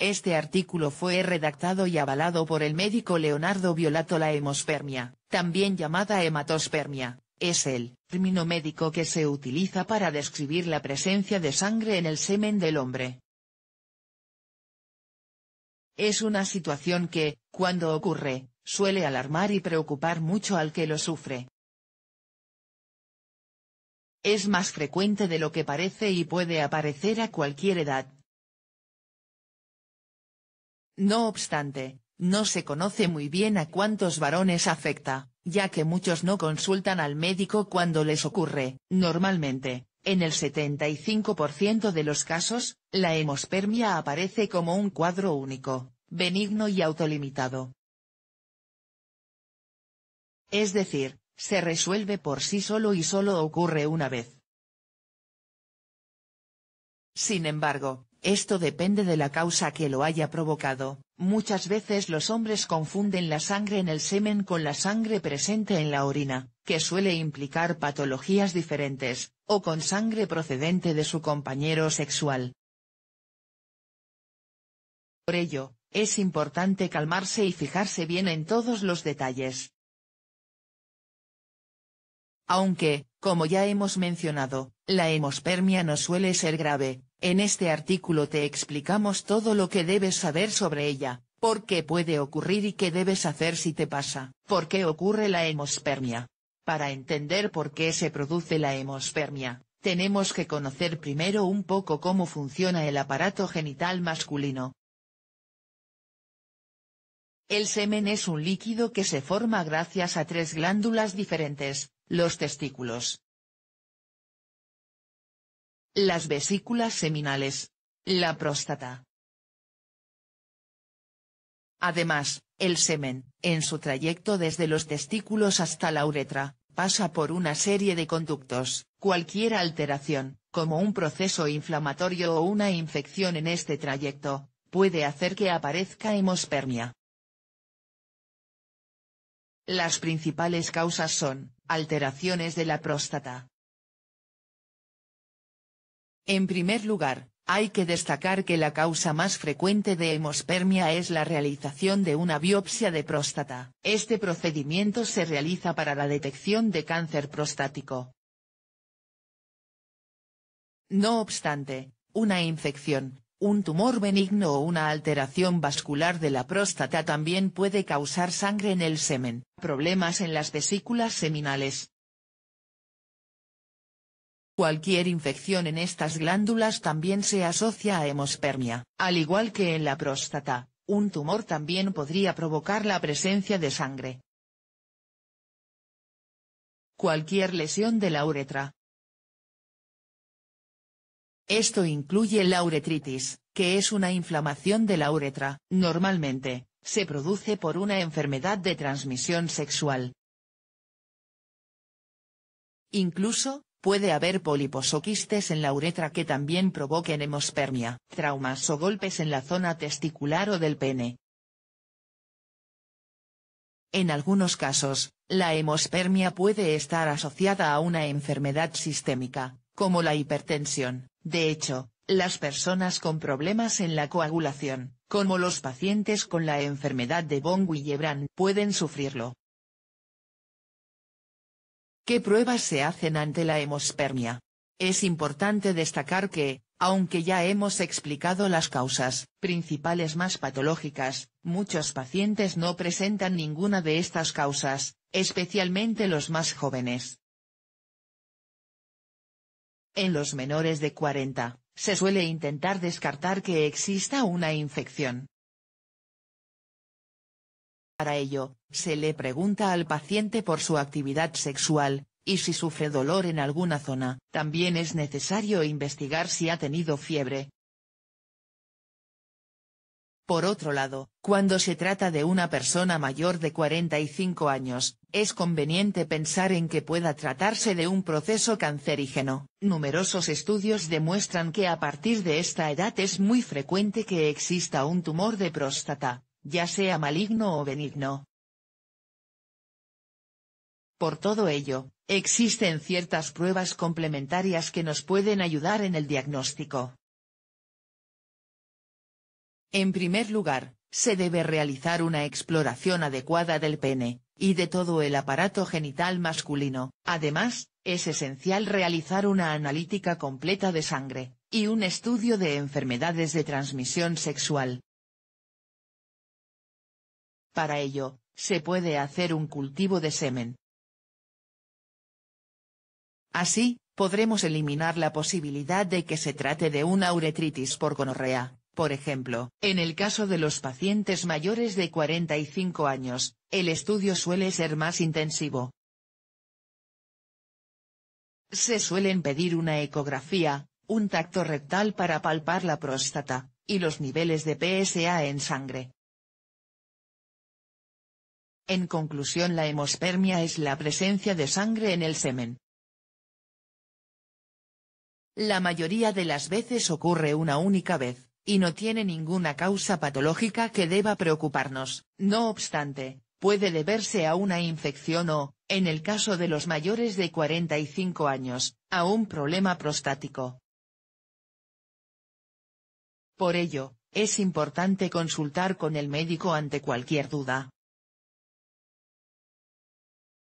Este artículo fue redactado y avalado por el médico Leonardo Violato. La hemospermia, también llamada hematospermia, es el término médico que se utiliza para describir la presencia de sangre en el semen del hombre. Es una situación que, cuando ocurre, suele alarmar y preocupar mucho al que lo sufre. Es más frecuente de lo que parece y puede aparecer a cualquier edad, no obstante, no se conoce muy bien a cuántos varones afecta, ya que muchos no consultan al médico cuando les ocurre. Normalmente, en el 75% de los casos, la hemospermia aparece como un cuadro único, benigno y autolimitado. Es decir, se resuelve por sí solo y solo ocurre una vez. Sin embargo, esto depende de la causa que lo haya provocado. Muchas veces los hombres confunden la sangre en el semen con la sangre presente en la orina, que suele implicar patologías diferentes, o con sangre procedente de su compañero sexual. Por ello, es importante calmarse y fijarse bien en todos los detalles. Aunque, como ya hemos mencionado, la hemospermia no suele ser grave, en este artículo te explicamos todo lo que debes saber sobre ella, por qué puede ocurrir y qué debes hacer si te pasa. ¿Por qué ocurre la hemospermia? Para entender por qué se produce la hemospermia, tenemos que conocer primero un poco cómo funciona el aparato genital masculino. El semen es un líquido que se forma gracias a tres glándulas diferentes, los testículos, las vesículas seminales. La próstata. Además, el semen, en su trayecto desde los testículos hasta la uretra, pasa por una serie de conductos, cualquier alteración, como un proceso inflamatorio o una infección en este trayecto, puede hacer que aparezca hemospermia. Las principales causas son, alteraciones de la próstata, en primer lugar, hay que destacar que la causa más frecuente de hemospermia es la realización de una biopsia de próstata. Este procedimiento se realiza para la detección de cáncer prostático. No obstante, una infección, un tumor benigno o una alteración vascular de la próstata también puede causar sangre en el semen, problemas en las vesículas seminales, Cualquier infección en estas glándulas también se asocia a hemospermia. Al igual que en la próstata, un tumor también podría provocar la presencia de sangre. Cualquier lesión de la uretra. Esto incluye la uretritis, que es una inflamación de la uretra. Normalmente, se produce por una enfermedad de transmisión sexual. Incluso, Puede haber pólipos o quistes en la uretra que también provoquen hemospermia, traumas o golpes en la zona testicular o del pene. En algunos casos, la hemospermia puede estar asociada a una enfermedad sistémica, como la hipertensión. De hecho, las personas con problemas en la coagulación, como los pacientes con la enfermedad de von Willebrand, pueden sufrirlo. ¿Qué pruebas se hacen ante la hemospermia? Es importante destacar que, aunque ya hemos explicado las causas principales más patológicas, muchos pacientes no presentan ninguna de estas causas, especialmente los más jóvenes. En los menores de 40, se suele intentar descartar que exista una infección, para ello, se le pregunta al paciente por su actividad sexual, y si sufre dolor en alguna zona. También es necesario investigar si ha tenido fiebre. Por otro lado, cuando se trata de una persona mayor de 45 años, es conveniente pensar en que pueda tratarse de un proceso cancerígeno. Numerosos estudios demuestran que a partir de esta edad es muy frecuente que exista un tumor de próstata, ya sea maligno o benigno. Por todo ello, existen ciertas pruebas complementarias que nos pueden ayudar en el diagnóstico. En primer lugar, se debe realizar una exploración adecuada del pene, y de todo el aparato genital masculino. Además, es esencial realizar una analítica completa de sangre, y un estudio de enfermedades de transmisión sexual, para ello, se puede hacer un cultivo de semen. Así, podremos eliminar la posibilidad de que se trate de una uretritis por gonorrea, por ejemplo. En el caso de los pacientes mayores de 45 años, el estudio suele ser más intensivo. Se suelen pedir una ecografía, un tacto rectal para palpar la próstata, y los niveles de PSA en sangre. En conclusión la hemospermia es la presencia de sangre en el semen. La mayoría de las veces ocurre una única vez, y no tiene ninguna causa patológica que deba preocuparnos, no obstante, puede deberse a una infección o, en el caso de los mayores de 45 años, a un problema prostático. Por ello, es importante consultar con el médico ante cualquier duda.